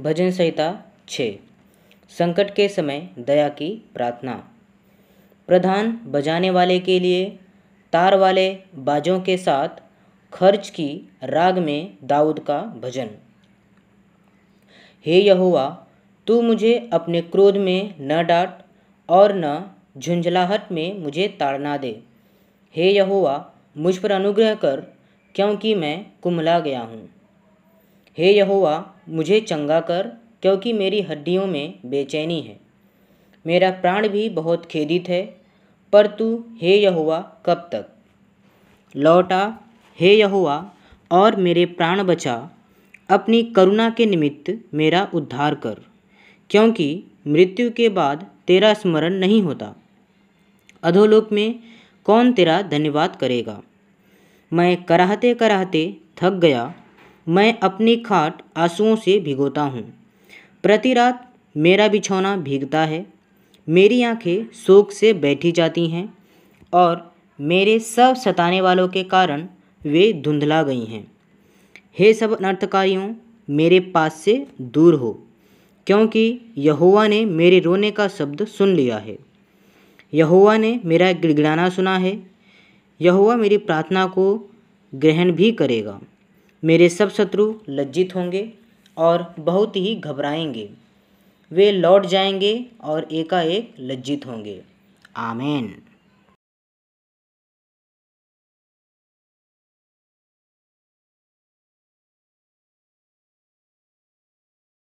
भजन संहिता छः संकट के समय दया की प्रार्थना प्रधान बजाने वाले के लिए तार वाले बाजों के साथ खर्च की राग में दाऊद का भजन हे यहोवा तू मुझे अपने क्रोध में न डांट और न झुंझलाहट में मुझे ताड़ना दे हे यहोवा मुझ पर अनुग्रह कर क्योंकि मैं कुमला गया हूँ हे यहोवा मुझे चंगा कर क्योंकि मेरी हड्डियों में बेचैनी है मेरा प्राण भी बहुत खेदित है पर तू हे यहुआ कब तक लौटा हे यहुआ और मेरे प्राण बचा अपनी करुणा के निमित्त मेरा उद्धार कर क्योंकि मृत्यु के बाद तेरा स्मरण नहीं होता अधोलोक में कौन तेरा धन्यवाद करेगा मैं कराहते कराहते थक गया मैं अपनी खाट आँसुओं से भिगोता हूँ प्रति रात मेरा बिछौना भीगता है मेरी आँखें शोक से बैठी जाती हैं और मेरे सब सताने वालों के कारण वे धुंधला गई हैं हे सब अनर्थकारियों मेरे पास से दूर हो क्योंकि यहुआ ने मेरे रोने का शब्द सुन लिया है यहुआ ने मेरा गिड़गिड़ाना सुना है यहुआ मेरी प्रार्थना को ग्रहण भी करेगा मेरे सब शत्रु लज्जित होंगे और बहुत ही घबराएंगे वे लौट जाएंगे और एकाएक लज्जित होंगे आमेन